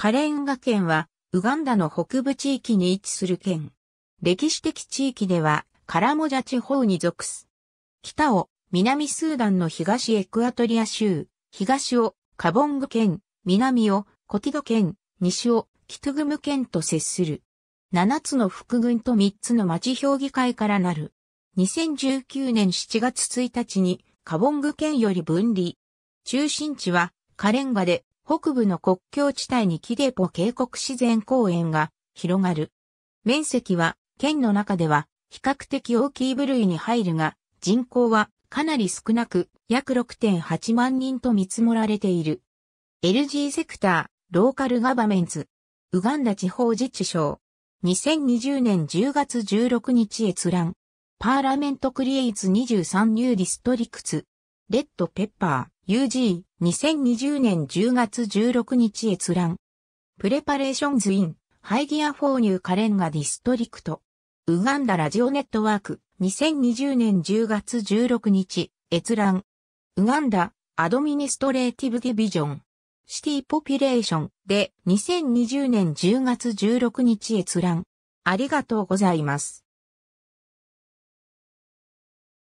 カレンガ県は、ウガンダの北部地域に位置する県。歴史的地域では、カラモジャ地方に属す。北を、南スーダンの東エクアトリア州、東を、カボング県、南を、コティド県、西を、キトグム県と接する。7つの副軍と3つの町評議会からなる。2019年7月1日に、カボング県より分離。中心地は、カレンガで、北部の国境地帯にキデポ渓谷自然公園が広がる。面積は県の中では比較的大きい部類に入るが人口はかなり少なく約6.8万人と見積もられている。LG セクター、ローカルガバメンツ、ウガンダ地方自治省、2020年10月16日閲覧、パーラメントクリエイツ23ニューディストリクツ、レッドペッパー、UG2020 年10月16日閲覧。プレパレーションズイン、ハイギアフォーニューカレンガディストリクト。ウガンダラジオネットワーク、2020年10月16日、閲覧。ウガンダ、アドミニストレーティブディビジョン。シティポピュレーションで2020年10月16日閲覧。ありがとうございます。